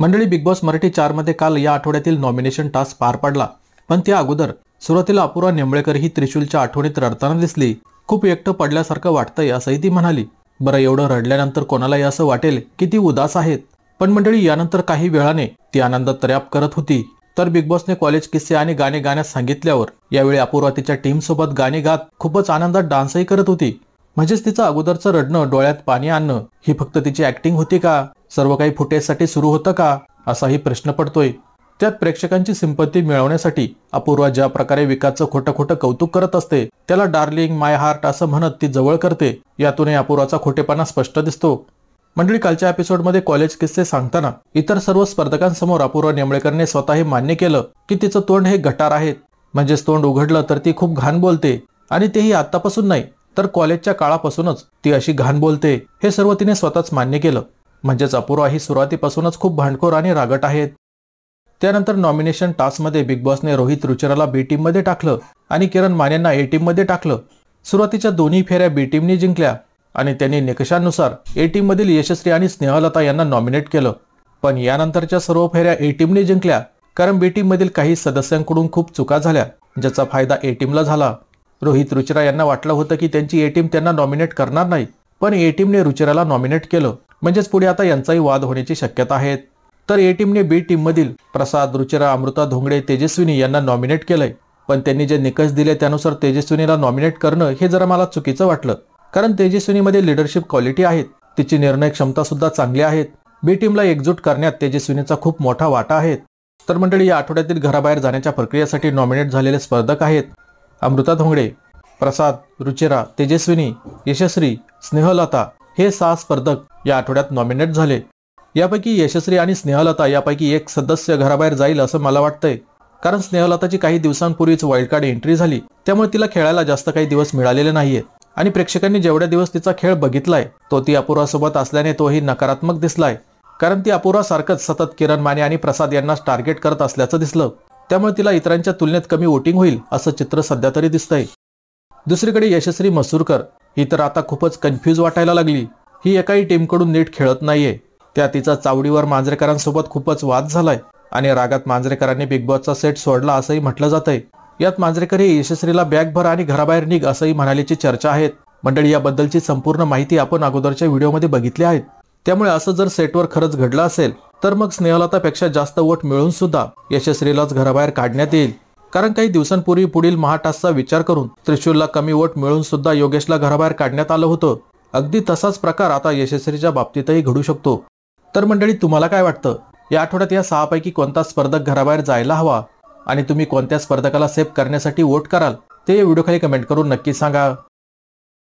मंडळी big boss Marathi चारमध्ये काल या आठवड्यातील नॉमिनेशन टास्क पार पडला पण त्या अगोदर सुरुवातीला अपुरा निंबळेकर ही त्रिशूलच्या आठवणीत रडताना दिसली खूप एकटं पडल्यासारखं वाटतंय असंही ती म्हणाली बरं एवढं रडल्यानंतर कोणालाही असं वाटेल की ती उदास आहेत पण मंडळी यानंतर काही वेळाने ती आनंदात तरॅप करत होती तर बिग बॉसने कॉलेज किस्से आणि गाणे गाण्यास सांगितल्यावर यावेळी अपूर्वा तिच्या टीमसोबत गाणे गात खूपच आनंदात डान्सही करत होती म्हणजेच तिचं अगोदरचं रडणं डोळ्यात पाणी आणणं ही फक्त तिची ऍक्टिंग होती का सर्व काही फुटेजसाठी सुरू होतं का असाही प्रश्न पडतोय त्यात प्रेक्षकांची संपत्ती मिळवण्यासाठी अपूर्वा ज्या प्रकारे विकासचं खोटं खोटं कौतुक करत असते त्याला डार्लिंग माय हार्ट असं म्हणत ती जवळ करते यातूनही अपूर्वाचा खोटेपणा स्पष्ट दिसतो मंडळी कालच्या एपिसोडमध्ये कॉलेज किस्से सांगताना इतर सर्व स्पर्धकांसमोर अपूर्वा नेमळेकरने स्वतः मान्य केलं की तिचं तोंड हे गटार आहेत म्हणजेच तोंड उघडलं तर ती खूप घाण बोलते आणि तेही आतापासून नाही तर कॉलेजच्या काळापासूनच ती अशी घाण बोलते हे सर्व तिने स्वतःच मान्य केलं म्हणजेच अपूर्वा ही सुरुवातीपासूनच खूप भांडखोर आणि रागट आहेत त्यानंतर नॉमिनेशन टास्कमध्ये बिग बॉसने रोहित रुचराला बी मध्ये टाकलं आणि किरण मानेंना ए टीममध्ये टाकलं सुरुवातीच्या दोन्ही फेऱ्या बी टीमने जिंकल्या आणि त्यांनी निकषांनुसार ए टीममधील यशस्वी आणि स्नेहलता यांना नॉमिनेट केलं पण यानंतरच्या सर्व फेऱ्या ए टीमने जिंकल्या कारण बी मधील काही सदस्यांकडून खूप चुका झाल्या ज्याचा फायदा ए टीमला झाला रोहित रुचिरा यांना वाटलं होतं की त्यांची ए टीम त्यांना नॉमिनेट करणार नाही पण ए टीमने रुचिराला नॉमिनेट केलं म्हणजेच पुढे आता यांचाही वाद होण्याची शक्यता आहे तर ए टीमने बी मधील प्रसाद रुचिरा अमृता धोंगडे तेजस्विनी यांना नॉमिनेट केलंय पण त्यांनी जे निकष दिले त्यानुसार तेजस्विनीला नॉमिनेट करणं हे जरा मला चुकीचं वाटलं कारण तेजस्विनीमध्ये लिडरशिप क्वालिटी आहेत तिची निर्णय क्षमता सुद्धा चांगली आहेत बी टीमला एकजूट करण्यात तेजस्विनीचा खूप मोठा वाटा आहे तर मंडळी या आठवड्यातील घराबाहेर जाण्याच्या प्रक्रियेसाठी नॉमिनेट झालेले स्पर्धक आहेत अमृता धोंगडे प्रसाद रुचिरा तेजस्विनी यशस्वी स्नेहलता हे सहा स्पर्धक या आठवड्यात नॉमिनेट झाले यापैकी यशस्वी आणि स्नेहलता यापैकी एक सदस्य घराबाहेर जाईल असं मला वाटतंय कारण स्नेहलताची काही दिवसांपूर्वीच कार्ड एंट्री झाली त्यामुळे तिला खेळायला जास्त काही दिवस मिळालेले नाहीये आणि प्रेक्षकांनी जेवढ्या दिवस तिचा खेळ बघितलाय तो ती अपूर्वासोबत असल्याने तोही नकारात्मक दिसलाय कारण ती अपूर्वासारखंच सतत किरण माने आणि प्रसाद यांनाच टार्गेट करत असल्याचं दिसलं त्यामुळे तिला इतरांच्या तुलनेत कमी वोटिंग होईल असं चित्र सध्या तरी दिसतंय दुसरीकडे यशस्वी मसूरकर ही तर आता खूपच कन्फ्यूज वाटायला लागली ही एकाही टीमकडून नीट खेळत नाहीये त्या तिचा चावडीवर मांजरेकरांसोबत खूपच वाद झालाय आणि रागात मांजरेकरांनी बिग बॉसचा सेट सोडला असंही म्हटलं जातंय यात मांजरेकर ही यशस्वीला बॅग भर आणि घराबाहेर निघ असंही म्हणाल्याची चर्चा आहेत मंडळी याबद्दलची संपूर्ण माहिती आपण अगोदरच्या व्हिडिओमध्ये बघितली आहेत त्यामुळे असं जर सेटवर खरंच घडलं असेल तर मग स्नेहलतापेक्षा जास्त वोट मिळून सुद्धा यशस्वीलाच घराबाहेर काढण्यात येईल कारण काही दिवसांपूर्वी पुढील महाटासचा विचार करून त्रिशूलला कमी वोट मिळून सुद्धा योगेशला घराबाहेर काढण्यात आलं होतं अगदी तसाच प्रकार आता यशस्वीच्या बाबतीतही घडू शकतो तर मंडळी तुम्हाला काय वाटतं या आठवड्यात या सहापैकी कोणता स्पर्धक घराबाहेर जायला हवा आणि तुम्ही कोणत्या स्पर्धकाला सेव्ह करण्यासाठी वोट कराल ते व्हिडिओ खाली कमेंट करून नक्की सांगा